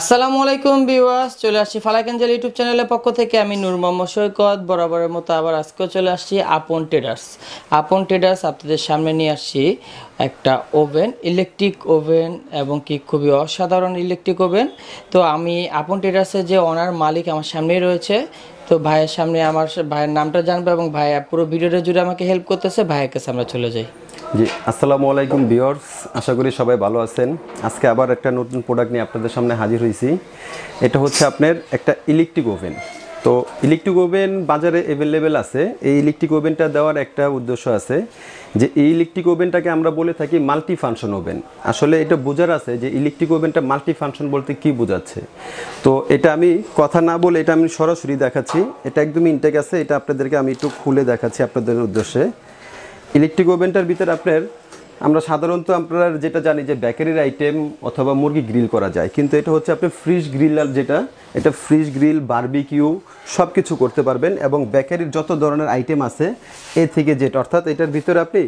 আসসালামু আলাইকুম বিওয়াস চলে আসছি ফালাকেঞ্জাল ইউটিউব চ্যানেলের পক্ষ থেকে আমি নূর মোহাম্মদ সৈকত বরাবরের মতো আবার আজকেও চলে আসছি আপন ট্রেডার্স আপন ট্রেডার্স আপনাদের সামনে নিয়ে আসছি একটা ওভেন ইলেকট্রিক ওভেন এবং কি খুবই অসাধারণ ইলেকট্রিক ওভেন তো আমি আপন ট্রেডার্সের যে অনার মালিক আমার সামনেই রয়েছে তো ভাইয়ের সামনে আমার ভাইয়ের নামটা জানবে এবং ভাইয়া পুরো ভিডিওটা জুড়ে আমাকে হেল্প করতেছে ভাইয়ের কাছে আমরা চলে যাই জি আসসালামু আলাইকুম বিয়র্স আশা করি সবাই ভালো আছেন আজকে আবার একটা নতুন প্রোডাক্ট নিয়ে আপনাদের সামনে হাজির হয়েছি এটা হচ্ছে আপনার একটা ইলেকট্রিক ওভেন তো ইলেকট্রিক ওভেন বাজারে অ্যাভেলেবেল আছে এই ইলেকট্রিক ওভেনটা দেওয়ার একটা উদ্দেশ্য আছে যে এই ইলেকট্রিক ওভেনটাকে আমরা বলে থাকি মাল্টি ফাংশন ওভেন আসলে এটা বোঝার আছে যে ইলেকট্রিক ওভেনটা মাল্টি ফাংশন বলতে কি বোঝাচ্ছে তো এটা আমি কথা না বলে এটা আমি সরাসরি দেখাচ্ছি এটা একদমই ইনটেক আছে এটা আপনাদেরকে আমি একটু খুলে দেখাচ্ছি আপনাদের উদ্দেশ্যে ইলেকট্রিক ওভেনটার ভিতরে আপনার আমরা সাধারণত আপনার যেটা জানি যে বেকারির আইটেম অথবা মুরগি গ্রিল করা যায় কিন্তু এটা হচ্ছে আপনি ফ্রিজ গ্রিল যেটা এটা ফ্রিজ গ্রিল বার্বিকিউ সব কিছু করতে পারবেন এবং বেকারির যত ধরনের আইটেম আছে এ থেকে যেটা অর্থাৎ এটার ভিতরে আপনি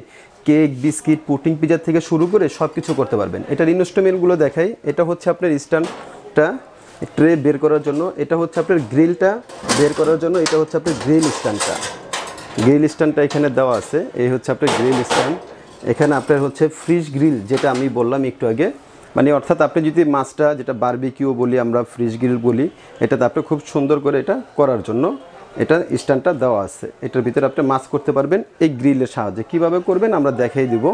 কেক বিস্কিট পুটিং পিজার থেকে শুরু করে সব কিছু করতে পারবেন এটার ইনস্ট্রুমেন্টগুলো দেখাই এটা হচ্ছে আপনার স্ট্যান্ডটা ট্রে বের করার জন্য এটা হচ্ছে আপনার গ্রিলটা বের করার জন্য এটা হচ্ছে আপনার গ্রিল স্ট্যান্ডটা গ্রিল স্ট্যান্ডটা এখানে দেওয়া আছে এই হচ্ছে আপনার গ্রিল স্ট্যান্ড এখানে আপনার হচ্ছে ফ্রিজ গ্রিল যেটা আমি বললাম একটু আগে মানে অর্থাৎ আপনি যদি মাছটা যেটা বারবিকিউ বলি আমরা ফ্রিজ গ্রিল বলি এটাতে আপনি খুব সুন্দর করে এটা করার জন্য এটা স্ট্যান্ডটা দেওয়া আছে এটার ভিতরে আপনি মাছ করতে পারবেন এই গ্রিলের সাহায্যে কিভাবে করবেন আমরা দেখাই দিব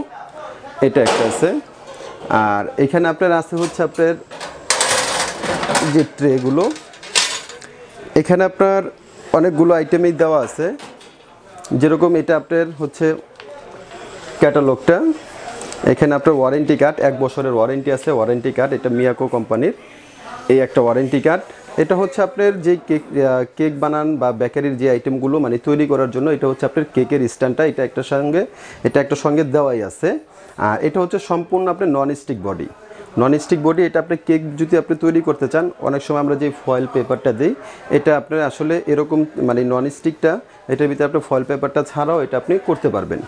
এটা একটা আছে আর এখানে আপনার আছে হচ্ছে আপনার যে ট্রেগুলো এখানে আপনার অনেকগুলো আইটেমই দেওয়া আছে যেরকম এটা আপনার হচ্ছে ক্যাটালগটা এখানে আপনার ওয়ারেন্টি কার্ড এক বছরের ওয়ারেন্টি আছে ওয়ারেন্টি কার্ড এটা মিয়াকো কোম্পানির এই একটা ওয়ারেন্টি কার্ড এটা হচ্ছে আপনার যে কেক কেক বানান বা বেকারির যে আইটেমগুলো মানে তৈরি করার জন্য এটা হচ্ছে আপনার কেকের স্ট্যান্ডটা এটা একটা সঙ্গে এটা একটা সঙ্গে দেওয়াই আছে আর এটা হচ্ছে সম্পূর্ণ আপনার non stick body nonstick body এটা আপনি কেক যদি আপনি তৈরি করতে চান অনেক সময় আমরা যে ফয়েল পেপারটা দিই এটা আপনার আসলে এরকম মানে ননস্টিকটা এটার ভিতরে আপনি ফয়েল পেপারটা ছাড়াও এটা আপনি করতে পারবেন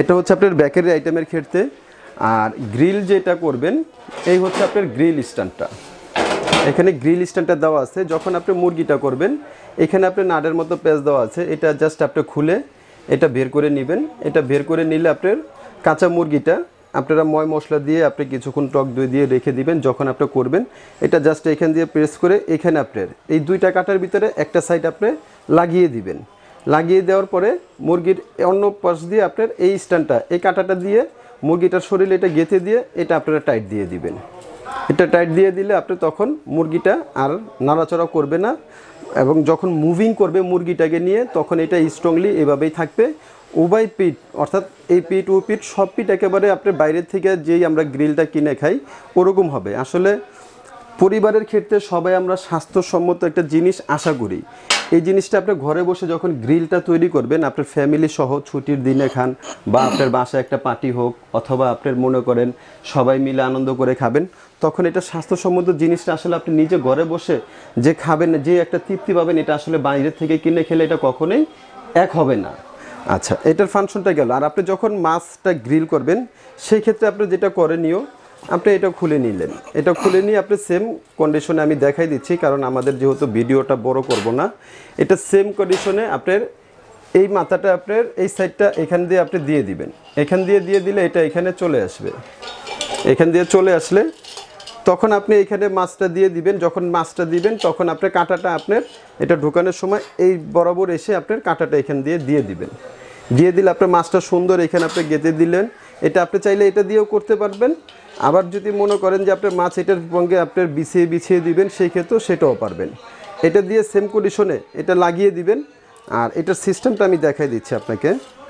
এটা হচ্ছে আপনার ব্যাকারি আইটেমের ক্ষেত্রে আর গ্রিল যেটা করবেন এই হচ্ছে আপনার গ্রিল স্ট্যান্ডটা এখানে গ্রিল স্ট্যান্ডটা দেওয়া আছে যখন আপনি মুরগিটা করবেন এখানে আপনি নাড়ের মতো পেঁচ দেওয়া আছে এটা জাস্ট আপনি খুলে এটা বের করে নেবেন এটা বের করে নিলে আপনার কাঁচা মুরগিটা আপনারা ময় মশলা দিয়ে আপনি কিছুক্ষণ টক দই দিয়ে রেখে দিবেন যখন আপনি করবেন এটা জাস্ট এখান দিয়ে প্রেস করে এখানে আপনার এই দুইটা কাটার ভিতরে একটা সাইড আপনি লাগিয়ে দিবেন লাগিয়ে দেওয়ার পরে মুরগির অন্য পাশ দিয়ে আপনার এই স্ট্যান্ডটা এই কাঁটাটা দিয়ে মুরগিটার শরীরে এটা গেঁথে দিয়ে এটা আপনারা টাইট দিয়ে দিবেন এটা টাইট দিয়ে দিলে আপনি তখন মুরগিটা আর নাড়াচড়া করবে না এবং যখন মুভিং করবে মুরগিটাকে নিয়ে তখন এটা স্ট্রংলি এভাবেই থাকবে উভয় পিঠ অর্থাৎ এই পিঠ ও পিঠ সব পিঠ একেবারে আপনার বাইরের থেকে যেই আমরা গ্রিলটা কিনে খাই ওরকম হবে আসলে পরিবারের ক্ষেত্রে সবাই আমরা স্বাস্থ্যসম্মত একটা জিনিস আশা করি এই জিনিসটা আপনি ঘরে বসে যখন গ্রিলটা তৈরি করবেন আপনার ফ্যামিলি সহ ছুটির দিনে খান বা আপনার বাসায় একটা পার্টি হোক অথবা আপনার মনে করেন সবাই মিলে আনন্দ করে খাবেন তখন এটা স্বাস্থ্যসম্মত জিনিসটা আসলে আপনি নিজে ঘরে বসে যে খাবেন যে একটা তৃপ্তি পাবেন এটা আসলে বাইরের থেকে কিনে খেলে এটা কখনোই এক হবে না আচ্ছা এটার ফাংশনটা গেল আর আপনি যখন মাছটা গ্রিল করবেন সেই ক্ষেত্রে আপনি যেটা করণীয় আপনি এটা খুলে নিলেন এটা খুলে নিয়ে আপনি সেম কন্ডিশনে আমি দেখাই দিচ্ছি কারণ আমাদের যেহেতু ভিডিওটা বড় করব না এটা সেম কন্ডিশনে আপনার এই মাথাটা আপনার এই সাইডটা এখান দিয়ে আপনি দিয়ে দিবেন এখান দিয়ে দিয়ে দিলে এটা এখানে চলে আসবে এখান দিয়ে চলে আসলে তখন আপনি এখানে মাছটা দিয়ে দিবেন যখন মাছটা দিবেন তখন আপনার কাঁটাটা আপনার এটা ঢোকানোর সময় এই বরাবর এসে আপনার কাঁটাটা এখান দিয়ে দিয়ে দিবেন দিয়ে দিলে আপনার মাছটা সুন্দর এখানে আপনি গেঁথে দিলেন এটা আপনি চাইলে এটা দিয়েও করতে পারবেন আবার যদি মনে করেন যে আপনার মাছ এটার সঙ্গে আপনার বিছিয়ে বিছিয়ে দিবেন সেই ক্ষেত্রেও সেটাও পারবেন এটা দিয়ে সেম কন্ডিশনে এটা লাগিয়ে দিবেন আর এটার সিস্টেমটা আমি দেখাই দিচ্ছি আপনাকে